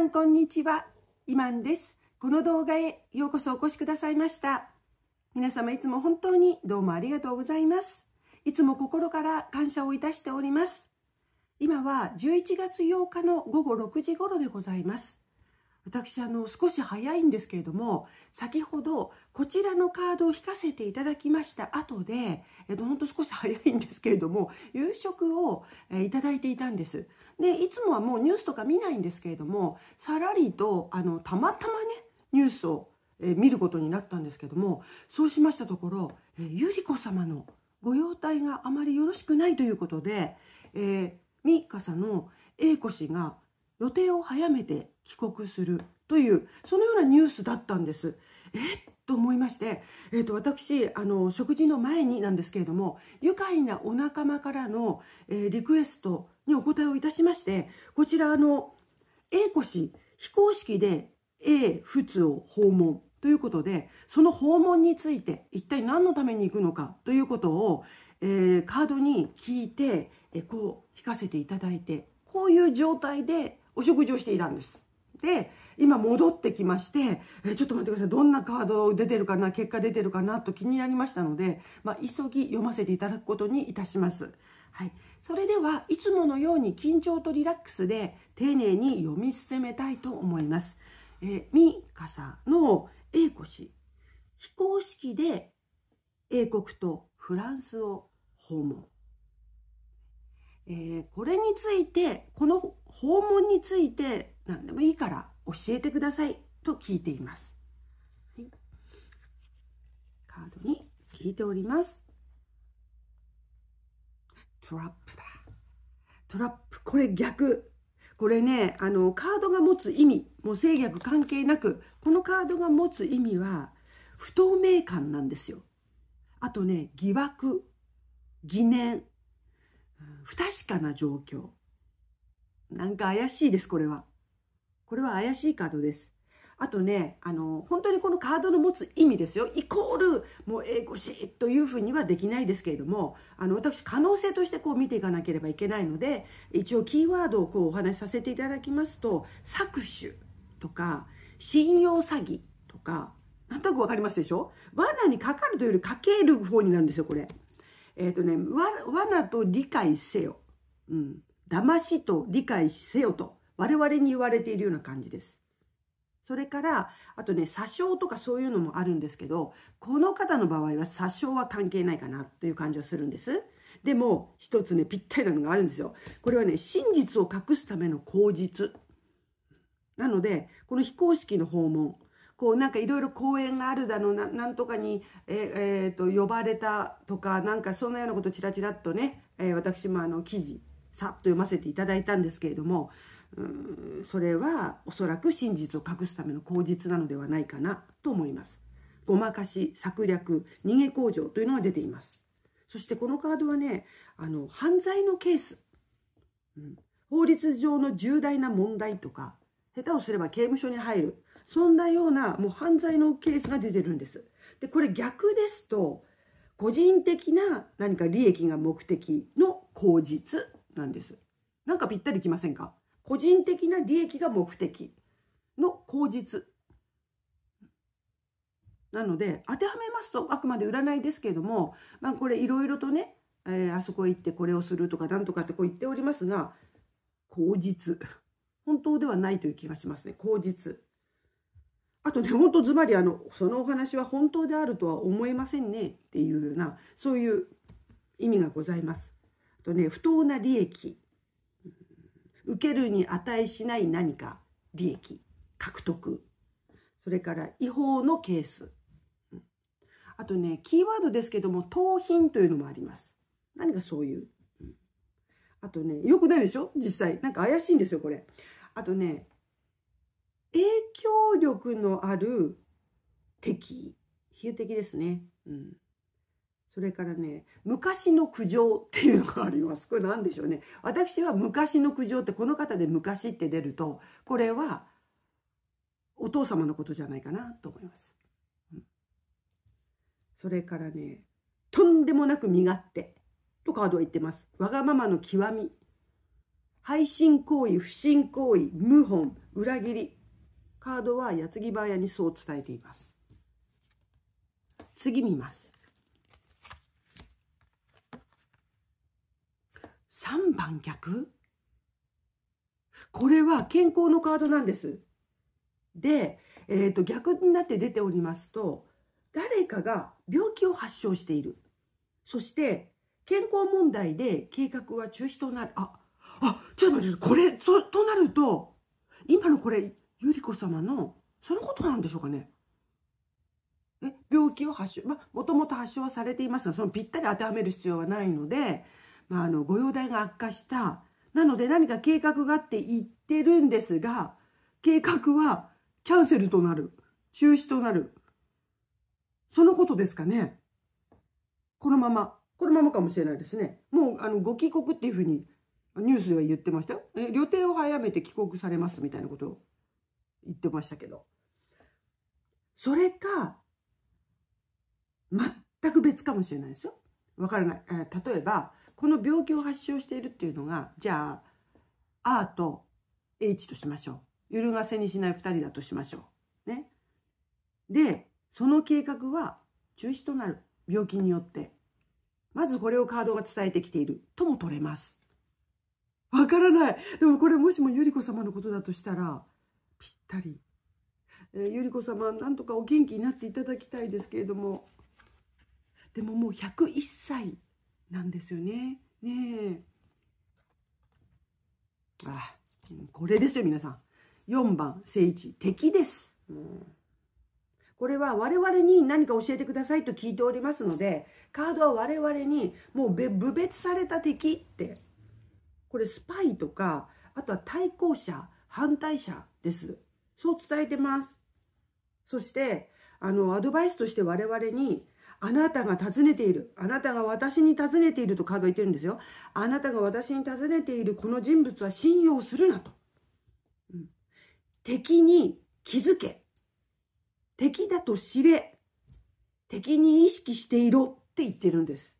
んこんにちはイマンですこの動画へようこそお越しくださいました皆様いつも本当にどうもありがとうございますいつも心から感謝をいたしております今は11月8日の午後6時頃でございます私あの少し早いんですけれども先ほどこちらのカードを引かせていただきました後で、えっと、ほんと少し早いんですけれども夕食を、えいただいていたんですでいつもはもうニュースとか見ないんですけれどもさらりとあのたまたまねニュースを、え見ることになったんですけどもそうしましたところ、えー、ゆ子様のご容体があまりよろしくないということで、えー、ミさんの英子氏が予定を早めて帰国するというそのようなニュースだったんです。えー、と思いまして、えーと、と私あの食事の前になんですけれども愉快なお仲間からの、えー、リクエストにお答えをいたしまして、こちらの A 子氏、非公式で A 仏を訪問ということで、その訪問について一体何のために行くのかということを、えー、カードに聞いて、えこう引かせていただいて、こういう状態でお食事をしていたんです。で、今戻ってきまして、えちょっと待ってください。どんなカード出てるかな、結果出てるかなと気になりましたので、まあ、急ぎ読ませていただくことにいたします。はい、それではいつものように緊張とリラックスで丁寧に読み進めたいと思います。えー、ミカサの英語氏非公式で英国とフランスを訪問、えー、これについてこの訪問について何でもいいから教えてくださいと聞いています、はい、カードに聞いておりますトラップだ。トラップ。これ逆。これね、あの、カードが持つ意味、もう制約関係なく、このカードが持つ意味は、不透明感なんですよ。あとね、疑惑、疑念、不確かな状況。なんか怪しいです、これは。これは怪しいカードです。あとねあの本当にこのカードの持つ意味ですよイコールもう英語しというふうにはできないですけれどもあの私可能性としてこう見ていかなければいけないので一応キーワードをこうお話しさせていただきますと搾取とか信用詐欺とかなんとなく分かりますでしょ罠にかかるというよりかける方になるんですよこれ。えっ、ー、とね罠と理解せよ。うん騙しと理解せよと我々に言われているような感じです。それから、あとね、詐称とかそういうのもあるんですけど、この方の場合は詐称は関係ないかなという感じはするんです。でも、一つね、ぴったりなのがあるんですよ。これはね、真実を隠すための口実。なので、この非公式の訪問、こうなんかいろいろ講演があるだのななんとかに、ええー、と呼ばれたとかなんかそんなようなことちらちらっとね、えー、私もあの記事さっと読ませていただいたんですけれどもそれはおそらく真実を隠すための口実なのではないかなと思います。ごまかし、策略、逃げ工場というのが出ています。そしてこのカードはね、あの、犯罪のケース、うん、法律上の重大な問題とか、下手をすれば刑務所に入る、そんなようなもう犯罪のケースが出てるんです。で、これ逆ですと、個人的な何か利益が目的の口実なんです。なんかぴったりきませんか個人的な利益が目的の口実。なので、当てはめますと、あくまで占いですけども、まあこれいろいろとね、えー、あそこ行ってこれをするとかなんとかってこう言っておりますが、口実。本当ではないという気がしますね。口実。あとね、本当ずばりあの、そのお話は本当であるとは思えませんねっていうような、そういう意味がございます。あとね、不当な利益。受けるに値しない何か利益獲得それから違法のケースあとねキーワードですけども盗品というのもあります何かそういうあとねよくないでしょ実際なんか怪しいんですよこれあとね影響力のある敵比喩的ですねうんそれからね、昔の苦情っていうのがあります。これ何でしょうね。私は昔の苦情ってこの方で昔って出ると、これはお父様のことじゃないかなと思います。うん、それからね、とんでもなく身勝手とカードは言ってます。わがままの極み。配信行為、不信行為、謀反、裏切り。カードは矢継ぎ早にそう伝えています。次見ます。3番逆これは健康のカードなんです。で、えー、と逆になって出ておりますと誰かが病気を発症しているそして健康問題で計画は中止となるああちょっと待ってこれそとなると今のこれ百合子様のそのことなんでしょうかねえ病気を発症まあもともと発症はされていますがそのぴったり当てはめる必要はないのでまあ、あのご容体が悪化したなので何か計画があって言ってるんですが計画はキャンセルとなる中止となるそのことですかねこのままこのままかもしれないですねもうあのご帰国っていうふうにニュースでは言ってましたよえ旅程を早めて帰国されますみたいなことを言ってましたけどそれか全く別かもしれないですよわからない、えー、例えばこの病気を発症しているっていうのがじゃあ R と H としましょう揺るがせにしない2人だとしましょうねでその計画は中止となる病気によってまずこれをカードが伝えてきているとも取れますわからないでもこれもしも百合子様のことだとしたらぴったりえー、子様なんとかお元気になっていただきたいですけれどもでももう101歳なんですよね。ねえ。あこれですよ、皆さん。4番、聖一、敵です。うんこれは我々に何か教えてくださいと聞いておりますので、カードは我々にもう部別された敵って、これスパイとか、あとは対抗者、反対者です。そう伝えてます。そして、あの、アドバイスとして我々に、あなたが尋ねている。あなたが私に尋ねているとカード言ってるんですよ。あなたが私に尋ねているこの人物は信用するなと。うん、敵に気づけ。敵だと知れ。敵に意識していろって言ってるんです。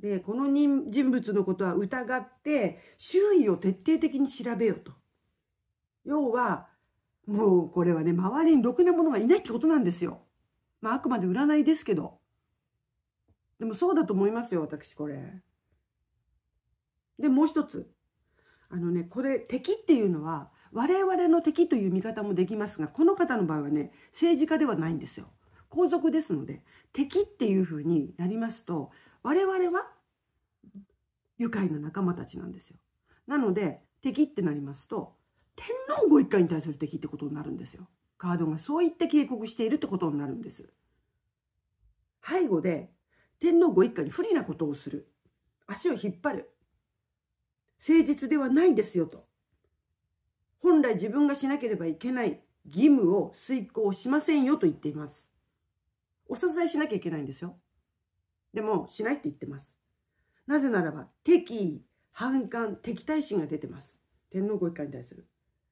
で、この人物のことは疑って、周囲を徹底的に調べようと。要は、もうこれはね、周りにろくなものがいないってことなんですよ。まあ、あくまで占いですけど。でもそうだと思いますよ、私これ。で、もう一つ。あのね、これ、敵っていうのは、我々の敵という見方もできますが、この方の場合はね、政治家ではないんですよ。皇族ですので、敵っていうふうになりますと、我々は愉快な仲間たちなんですよ。なので、敵ってなりますと、天皇ご一家に対する敵ってことになるんですよ。カードがそう言って警告しているってことになるんです。背後で天皇ご一家に不利なことをする。足を引っ張る。誠実ではないんですよと。本来自分がしなければいけない義務を遂行しませんよと言っています。お支えしなきゃいけないんですよ。でも、しないって言ってます。なぜならば、敵意、反感、敵対心が出てます。天皇ご一家に対する。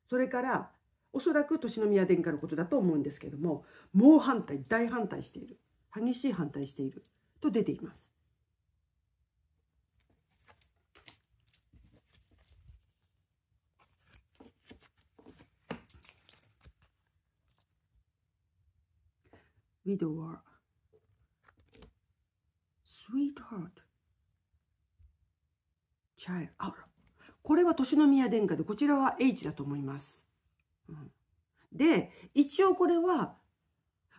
それからおそらく年の宮殿下のことだと思うんですけども猛反対大反対している激しい反対していると出ています。ウィド e t h e a r t child, out of. 年宮殿下で、こちらは H だと思います。うん、で、一応これは、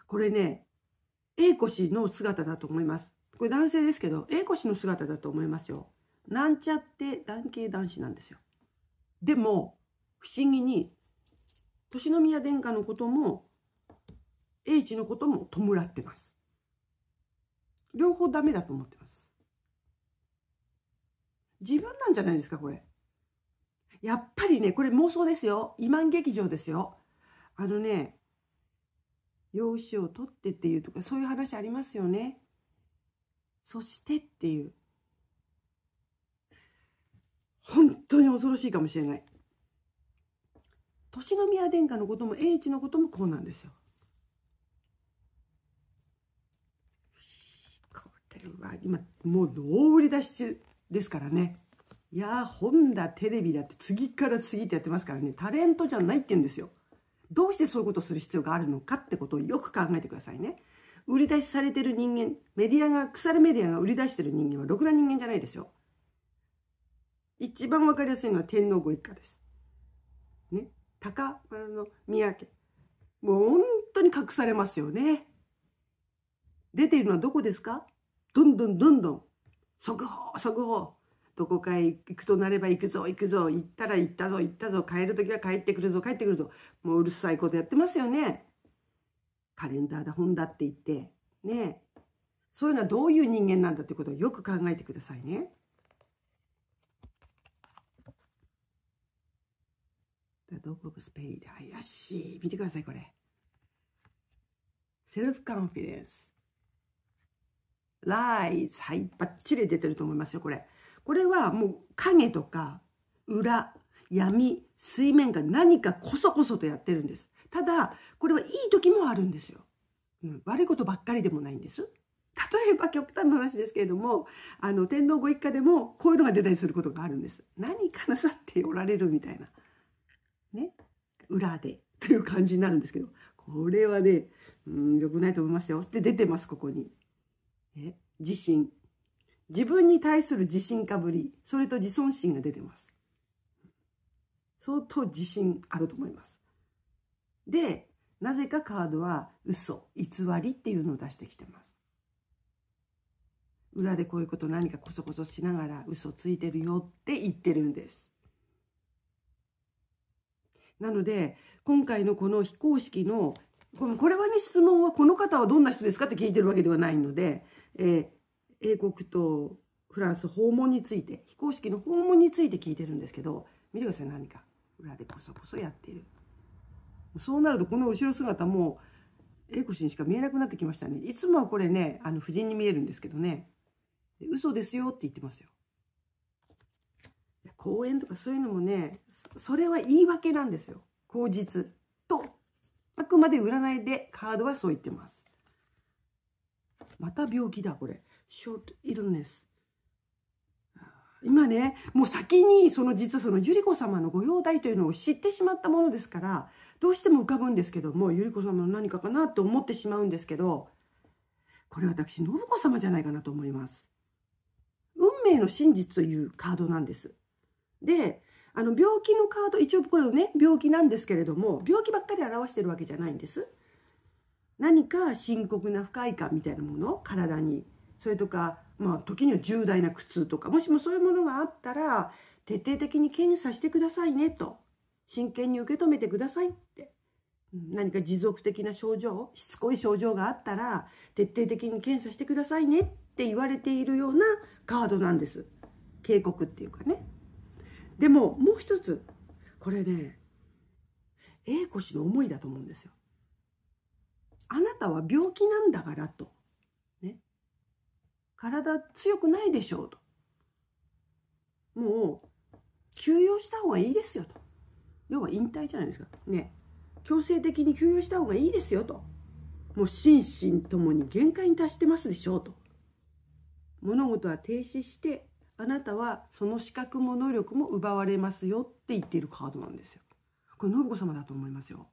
これね、A 子氏の姿だと思います。これ男性ですけど、A 子氏の姿だと思いますよ。なんちゃって男系男子なんですよ。でも、不思議に、年宮殿下のことも、H のことも弔ってます。両方ダメだと思ってます。自分なんじゃないですか、これ。やっぱりね、これ妄想ですよ。イマン劇場ですよ。あのね、養子を取ってっていうとか、そういう話ありますよね。そしてっていう。本当に恐ろしいかもしれない。年宮殿下のことも栄一のこともこうなんですよ。これは今もう大売り出し中ですからね。いやー、本だ、テレビだって次から次ってやってますからね、タレントじゃないって言うんですよ。どうしてそういうことをする必要があるのかってことをよく考えてくださいね。売り出しされてる人間、メディアが、腐るメディアが売り出してる人間はろくな人間じゃないですよ。一番わかりやすいのは天皇ご一家です。ね。高丸の宮家。もう本当に隠されますよね。出ているのはどこですかどんどんどんどん、速報、速報。どこかへ行くとなれば行くぞ行くぞ行ったら行ったぞ行ったぞ帰る時は帰ってくるぞ帰ってくるぞもううるさいことやってますよねカレンダーだ本だって言ってねそういうのはどういう人間なんだってことをよく考えてくださいね。The d o スペイ s 怪しい見てくださいこれセルフカンフィデンスライズはいバッチリ出てると思いますよこれこれはもう影とか裏、闇、水面が何かこそこそとやってるんです。ただ、これはいい時もあるんですよ。うん、悪いことばっかりでもないんです。例えば極端な話ですけれどもあの天皇ご一家でもこういうのが出たりすることがあるんです何かなさっておられるみたいなね裏でという感じになるんですけどこれはねうん良くないと思いますよで出てますここに、え自身自分に対する自信かぶり、それと自尊心が出てます。相当自信あると思います。で、なぜかカードは嘘、偽りっていうのを出してきてます。裏でこういうこと何かこそこそしながら嘘ついてるよって言ってるんです。なので、今回のこの非公式の、これはね、質問はこの方はどんな人ですかって聞いてるわけではないので、えー英国とフランス訪問について非公式の訪問について聞いてるんですけど見てください何か裏でこそこそやっているそうなるとこの後ろ姿も英子氏にしか見えなくなってきましたねいつもはこれねあの夫人に見えるんですけどね嘘ですよって言ってますよ公園とかそういうのもねそれは言い訳なんですよ口実とあくまで占いでカードはそう言ってますまた病気だこれ short i l l 今ねもう先にその実はその百合子様のご容体というのを知ってしまったものですからどうしても浮かぶんですけども百合子様の何かかなと思ってしまうんですけどこれ私信子様じゃないかなと思います。運命の真実というカードなんです。であの病気のカード一応これね病気なんですけれども病気ばっかり表してるわけじゃないんです。何か深刻な不快感みたいなもの体にそれとか、まあ、時には重大な苦痛とかもしもそういうものがあったら徹底的に検査してくださいねと真剣に受け止めてくださいって何か持続的な症状しつこい症状があったら徹底的に検査してくださいねって言われているようなカードなんです警告っていうかねでももう一つこれね A 子氏の思いだと思うんですよあなたは病気なんだからと体強くないでしょうと。もう、休養した方がいいですよと。要は引退じゃないですか。ね。強制的に休養した方がいいですよと。もう心身ともに限界に達してますでしょうと。物事は停止して、あなたはその資格も能力も奪われますよって言っているカードなんですよ。これ信子様だと思いますよ。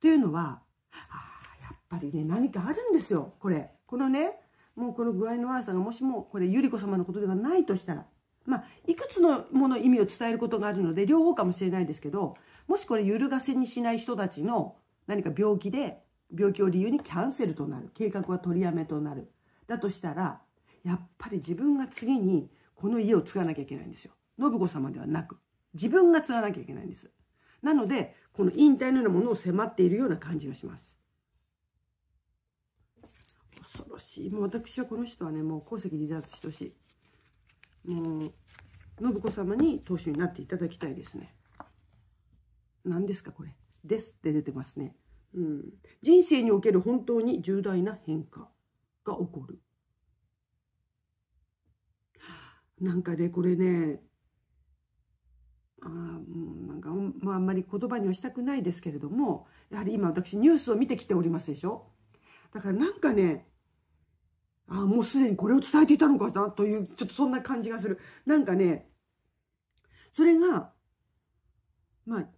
というのは、ああ、やっぱりね、何かあるんですよ、これ。このね、もうこの具合の悪さがもしもこれ百合子様のことではないとしたらまあいくつのもの意味を伝えることがあるので両方かもしれないですけどもしこれ揺るがせにしない人たちの何か病気で病気を理由にキャンセルとなる計画は取りやめとなるだとしたらやっぱり自分が次にこの家を継がなきゃいけないんですよ信子様ではなく自分が継がなきゃいけないんですなのでこの引退のようなものを迫っているような感じがします恐ろしい。もう私はこの人はね、もう功績離脱してほしい。もう、信子様に当主になっていただきたいですね。何ですか、これ。ですって出てますね。うん。人生における本当に重大な変化が起こる。なんかね、これね、あなんか、まあ、あんまり言葉にはしたくないですけれども、やはり今私ニュースを見てきておりますでしょだからなんかね、もうすでにこれを伝えていたのかなという、ちょっとそんな感じがする。なんかね、それが、まあ、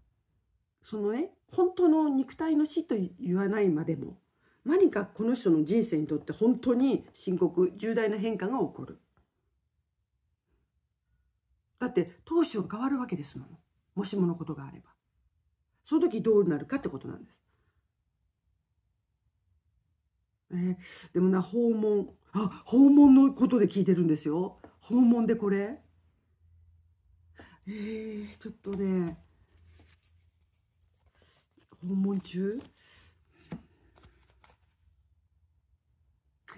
そのね、本当の肉体の死と言わないまでも、何かこの人の人生にとって本当に深刻、重大な変化が起こる。だって、当初は変わるわけですもの。もしものことがあれば。その時どうなるかってことなんです。えー、でもな、訪問。あ訪問のことで聞いてるんですよ訪問でこれえー、ちょっとね訪問中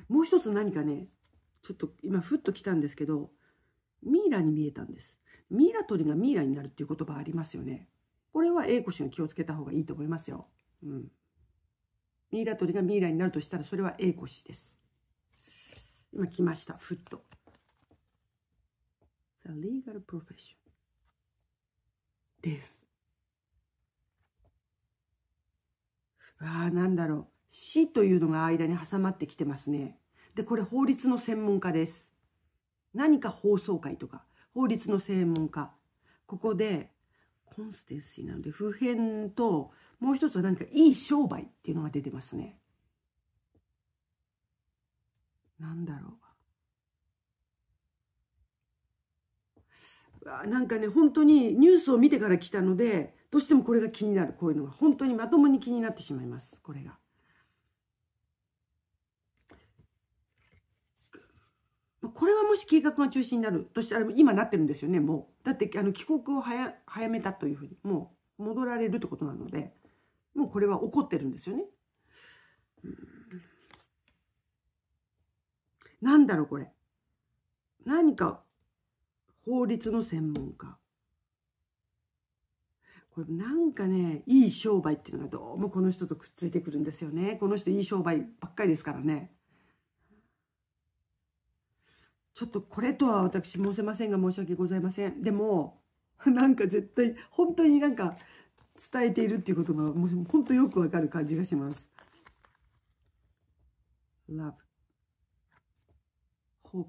もう一つ何かねちょっと今ふっときたんですけどミイラに見えたんですミイラ鳥がミイラになるっていう言葉ありますよねこれは英子氏が気をつけた方がいいと思いますよ、うん、ミイラ鳥がミイラになるとしたらそれは英子氏です今来ました、ふっと。The legal profession です。わあ、なんだろう。死というのが間に挟まってきてますね。で、これ法律の専門家です。何か法曹会とか、法律の専門家。ここで、コンステンシーなので、普遍と、もう一つは何かいい商売っていうのが出てますね。なんだろううわなんかね本当にニュースを見てから来たのでどうしてもこれが気になるこういうのは本当にまともに気になってしまいますこれが。これはもし計画が中止になるとしたら今なってるんですよねもうだってあの帰国を早早めたというふうにもう戻られるってことなのでもうこれは怒ってるんですよね。うんなんだろうこれ。何か法律の専門家。これなんかね、いい商売っていうのがどうもこの人とくっついてくるんですよね。この人いい商売ばっかりですからね。ちょっとこれとは私申せませんが申し訳ございません。でも、なんか絶対、本当になんか伝えているっていうことがもう本当よくわかる感じがします。Love. hope。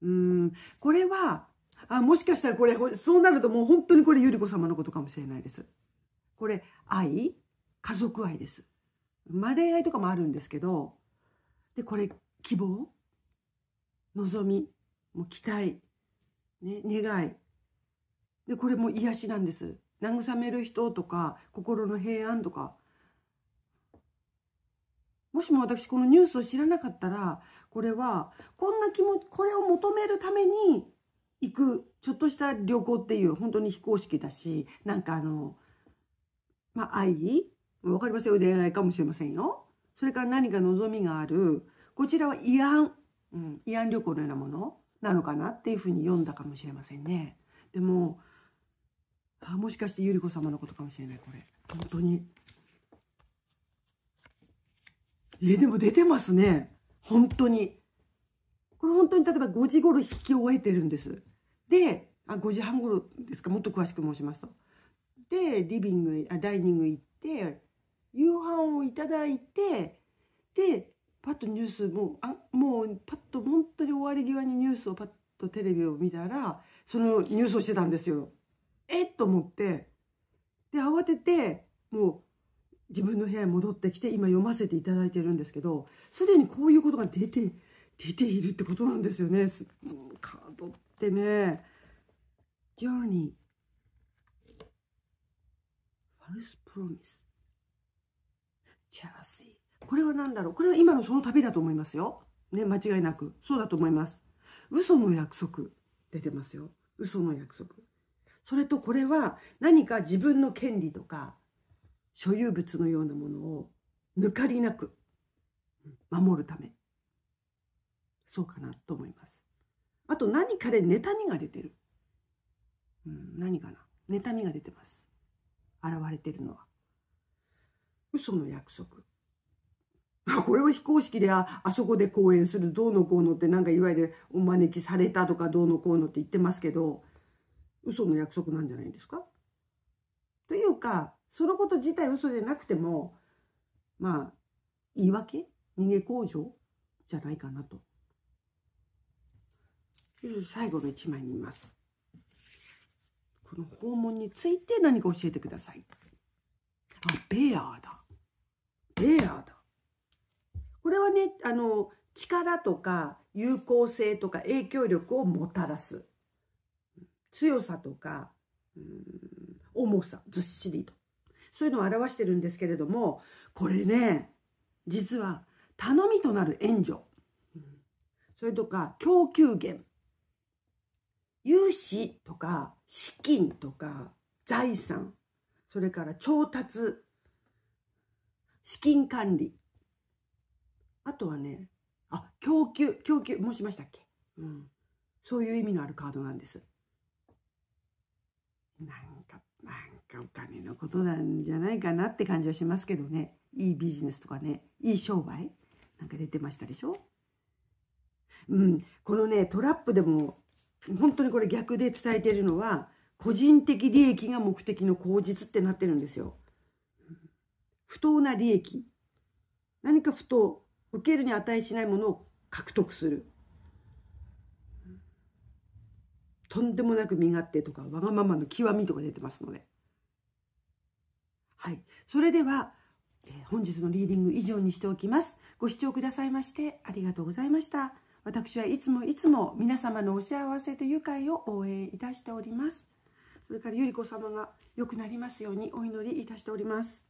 うん、これは、あ、もしかしたらこれ、そうなるともう本当にこれ、ゆり子様のことかもしれないです。これ、愛家族愛です。まあ、恋愛とかもあるんですけど、で、これ、希望望み、もう期待、ね、願い。で、これも癒しなんです。慰める人とか、心の平安とか、もしも私このニュースを知らなかったら、これは、こんな気持ち、これを求めるために行く、ちょっとした旅行っていう、本当に非公式だし、なんかあの、まあ、愛分かりませんよ。恋愛かもしれませんよ。それから何か望みがある。こちらは慰安。うん、慰安旅行のようなものなのかなっていうふうに読んだかもしれませんね。でも、あもしかして百合子様のことかもしれない、これ。本当に。えでも出てますね。本当に。これ本当に例えば5時頃引き終えてるんです。で、あ、5時半頃ですか、もっと詳しく申しますと。で、リビング、あ、ダイニング行って、夕飯をいただいて、で、パッとニュースもう、あ、もうパッと本当に終わり際にニュースをパッとテレビを見たら、そのニュースをしてたんですよ。えっと思って、で、慌てて、もう、自分の部屋に戻ってきて今読ませていただいてるんですけどすでにこういうことが出て出ているってことなんですよねカードってねジャーニーファルスプロミスチャラシーこれは何だろうこれは今のその旅だと思いますよね間違いなくそうだと思います嘘の約束出てますよ嘘の約束それとこれは何か自分の権利とか所有物のようなものを抜かりなく守るためそうかなと思いますあと何かで妬みが出てる、うん、何かな妬みが出てます現れてるのは嘘の約束 これは非公式でああそこで講演するどうのこうのってなんかいわゆるお招きされたとかどうのこうのって言ってますけど嘘の約束なんじゃないですかというかそのこと自体嘘じゃなくても、まあ、言い訳逃げ工場じゃないかなと。最後の1枚見ます。この訪問について何か教えてください。あ、ベアーだ。ベアーだ。これはね、あの、力とか有効性とか影響力をもたらす。強さとか、うん、重さ、ずっしりとそういうのを表してるんですけれどもこれね実は頼みとなる援助それとか供給源融資とか資金とか財産それから調達資金管理あとはねあ供給供給申しましたっけ、うん、そういう意味のあるカードなんです。なんかお金のことなんじゃないかなって感じはしますけどね。いいビジネスとかね、いい商売なんか出てましたでしょうん、このね、トラップでも、本当にこれ逆で伝えてるのは、個人的利益が目的の口実ってなってるんですよ。不当な利益。何か不当、受けるに値しないものを獲得する。とんでもなく身勝手とかわがままの極みとか出てますので。はい。それでは、えー、本日のリーディング以上にしておきます。ご視聴くださいましてありがとうございました。私はいつもいつも皆様のお幸せと愉快を応援いたしております。それからゆり子様が良くなりますようにお祈りいたしております。